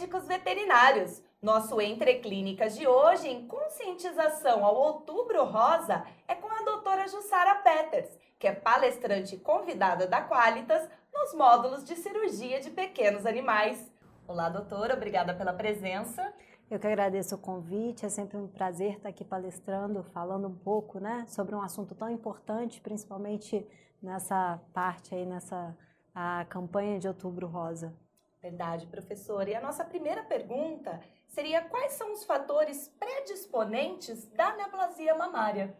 médicos veterinários. Nosso Entre Clínicas de hoje, em conscientização ao Outubro Rosa, é com a doutora Jussara Peters, que é palestrante convidada da Qualitas nos módulos de cirurgia de pequenos animais. Olá, doutora, obrigada pela presença. Eu que agradeço o convite, é sempre um prazer estar aqui palestrando, falando um pouco, né, sobre um assunto tão importante, principalmente nessa parte aí, nessa a campanha de Outubro Rosa. Verdade, professora. E a nossa primeira pergunta seria quais são os fatores predisponentes da neoplasia mamária?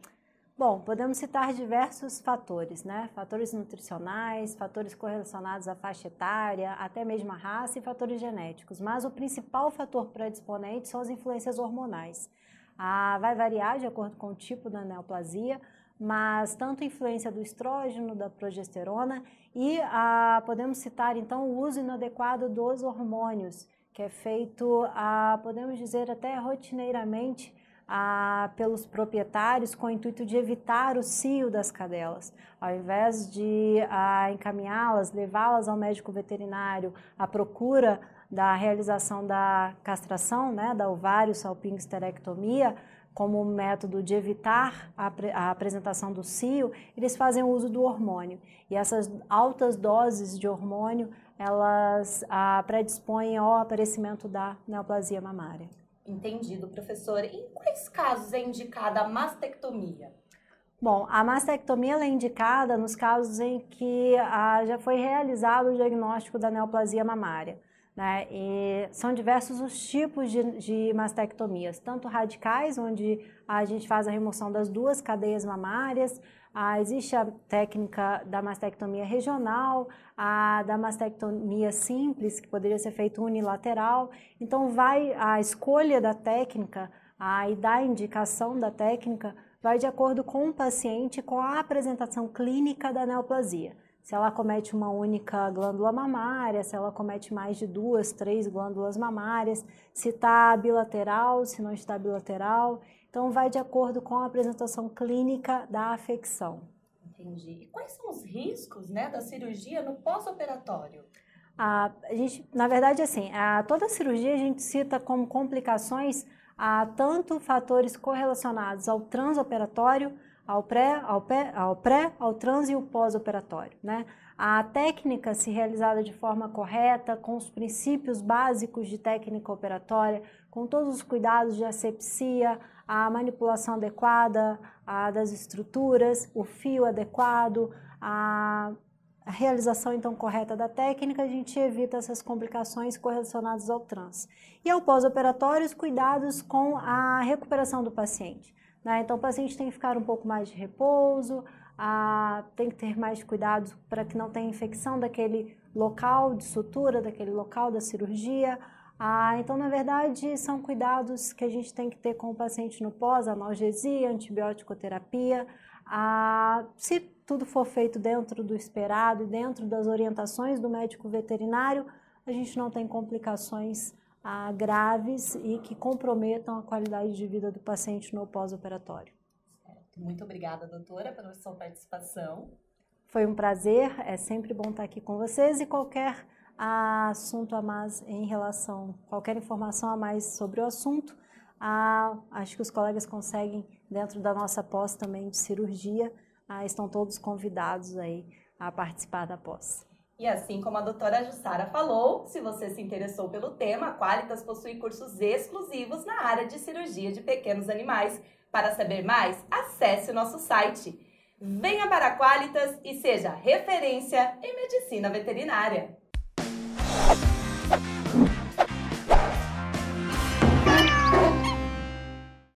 Bom, podemos citar diversos fatores, né? Fatores nutricionais, fatores correlacionados à faixa etária, até mesmo à raça e fatores genéticos. Mas o principal fator predisponente são as influências hormonais. Ah, vai variar de acordo com o tipo da neoplasia, mas tanto a influência do estrógeno, da progesterona e a, podemos citar então o uso inadequado dos hormônios, que é feito, a, podemos dizer, até rotineiramente a, pelos proprietários com o intuito de evitar o cio das cadelas, ao invés de encaminhá-las, levá-las ao médico veterinário à procura da realização da castração, né, da ovário salpingo esterectomia, como método de evitar a, a apresentação do cio, eles fazem uso do hormônio. E essas altas doses de hormônio, elas a, ah, predispõem ao aparecimento da neoplasia mamária. Entendido, professor. Em quais casos é indicada a mastectomia? Bom, a mastectomia é indicada nos casos em que ah, já foi realizado o diagnóstico da neoplasia mamária. Né? E são diversos os tipos de, de, mastectomias, tanto radicais, onde a gente faz a remoção das duas cadeias mamárias, a, existe a técnica da mastectomia regional, a da mastectomia simples, que poderia ser feita unilateral. Então, vai a escolha da técnica a, e da indicação da técnica vai de acordo com o paciente, com a apresentação clínica da neoplasia se ela comete uma única glândula mamária, se ela comete mais de duas, três glândulas mamárias, se está bilateral, se não está bilateral. Então, vai de acordo com a apresentação clínica da afecção. Entendi. E quais são os riscos né, da cirurgia no pós-operatório? A, gente, na verdade, assim, a, toda a cirurgia a gente cita como complicações a tanto fatores correlacionados ao transoperatório ao pré, ao, pré, ao pré, ao trans e o pós-operatório, né? A técnica, se realizada de forma correta, com os princípios básicos de técnica operatória, com todos os cuidados de asepsia, a manipulação adequada a, das estruturas, o fio adequado, a realização então correta da técnica, a gente evita essas complicações correlacionadas ao trans. E ao pós-operatório, os cuidados com a recuperação do paciente né? Então, o paciente tem que ficar um pouco mais de repouso, tem que ter mais cuidado para que não tenha infecção daquele local de sutura, daquele local da cirurgia. Ah, então, na verdade, são cuidados que a gente tem que ter com o paciente no pós, analgesia, antibiótico terapia. Ah, se tudo for feito dentro do esperado e dentro das orientações do médico veterinário, a gente não tem complicações a graves e que comprometam a qualidade de vida do paciente no pós-operatório. Muito obrigada, doutora, pela sua participação. Foi um prazer, é sempre bom estar aqui com vocês e qualquer assunto a mais em relação, qualquer informação a mais sobre o assunto, a, acho que os colegas conseguem, dentro da nossa pós também de cirurgia, ah, estão todos convidados aí a participar da pós. E assim como a doutora Jussara falou, se você se interessou pelo tema, a Qualitas possui cursos exclusivos na área de cirurgia de pequenos animais. Para saber mais, acesse o nosso site. Venha para a Qualitas e seja referência em medicina veterinária.